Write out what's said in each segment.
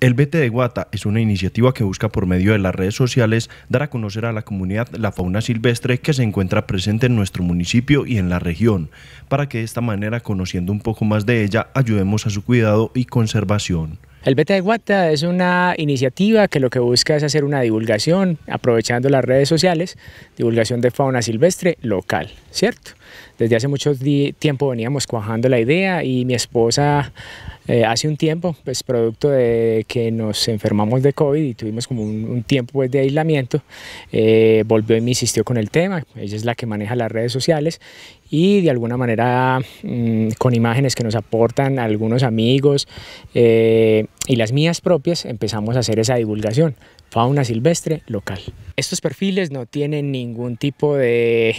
El Vete de Guata es una iniciativa que busca por medio de las redes sociales dar a conocer a la comunidad la fauna silvestre que se encuentra presente en nuestro municipio y en la región, para que de esta manera, conociendo un poco más de ella, ayudemos a su cuidado y conservación. El Beta de Guata es una iniciativa que lo que busca es hacer una divulgación, aprovechando las redes sociales, divulgación de fauna silvestre local, ¿cierto? Desde hace mucho tiempo veníamos cuajando la idea y mi esposa eh, hace un tiempo, pues producto de que nos enfermamos de COVID y tuvimos como un, tiempo pues, de aislamiento, eh, volvió y me insistió con el tema, ella es la que maneja las redes sociales y de alguna manera mm, con imágenes que nos aportan algunos amigos eh, y las mías propias empezamos a hacer esa divulgación, fauna silvestre local. Estos perfiles no tienen ningún tipo de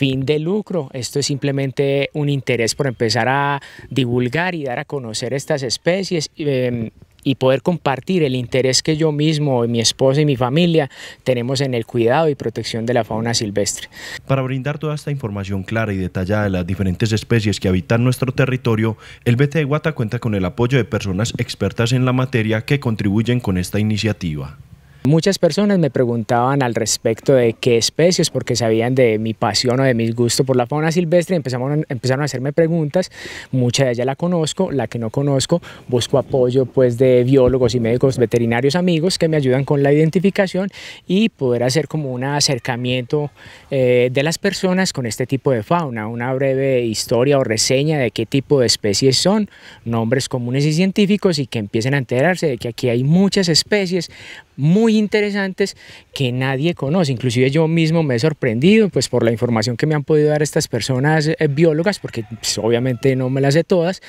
fin de lucro. Esto es simplemente un interés por empezar a divulgar y dar a conocer estas especies. Em, y poder compartir el interés que yo mismo, mi esposa y mi familia tenemos en el cuidado y protección de la fauna silvestre. Para brindar toda esta información clara y detallada de las diferentes especies que habitan nuestro territorio, el BT de Guata cuenta con el apoyo de personas expertas en la materia que contribuyen con esta iniciativa. Muchas personas me preguntaban al respecto de qué especies, porque sabían de mi pasión o de mis gustos por la fauna silvestre, empezaron, empezaron a hacerme preguntas, Mucha de ellas la conozco, la que no conozco, busco apoyo pues de biólogos y médicos veterinarios amigos que me ayudan con la identificación y poder hacer como un acercamiento eh, de las personas con este tipo de fauna, una breve historia o reseña de qué tipo de especies son, nombres comunes y científicos y que empiecen a enterarse de que aquí hay muchas especies muy interesantes que nadie conoce. Inclusive yo mismo me he sorprendido pues, por la información que me han podido dar estas personas eh, biólogas, porque pues, obviamente no me las sé todas,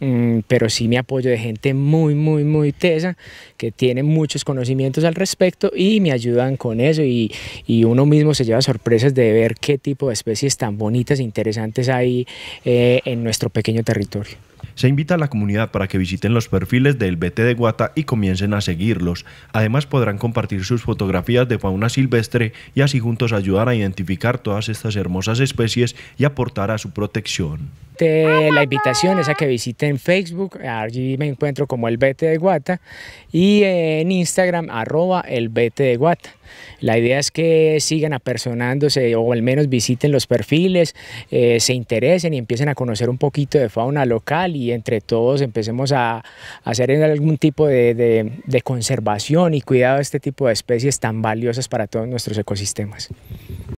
mm, pero sí me apoyo de gente muy, muy, muy tesa, que tiene muchos conocimientos al respecto y me ayudan con eso y, y uno mismo se lleva sorpresas de ver qué tipo de especies tan bonitas e interesantes hay eh, en nuestro pequeño territorio. Se invita a la comunidad para que visiten los perfiles del BT de Guata y comiencen a seguirlos. Además podrán compartir sus fotografías de fauna silvestre y así juntos ayudar a identificar todas estas hermosas especies y aportar a su protección la invitación es a que visiten Facebook, allí me encuentro como el Bete de Guata, y en Instagram, arroba el Bete de Guata. La idea es que sigan apersonándose o al menos visiten los perfiles, eh, se interesen y empiecen a conocer un poquito de fauna local y entre todos empecemos a, hacer algún tipo de, de conservación y cuidado de este tipo de especies tan valiosas para todos nuestros ecosistemas.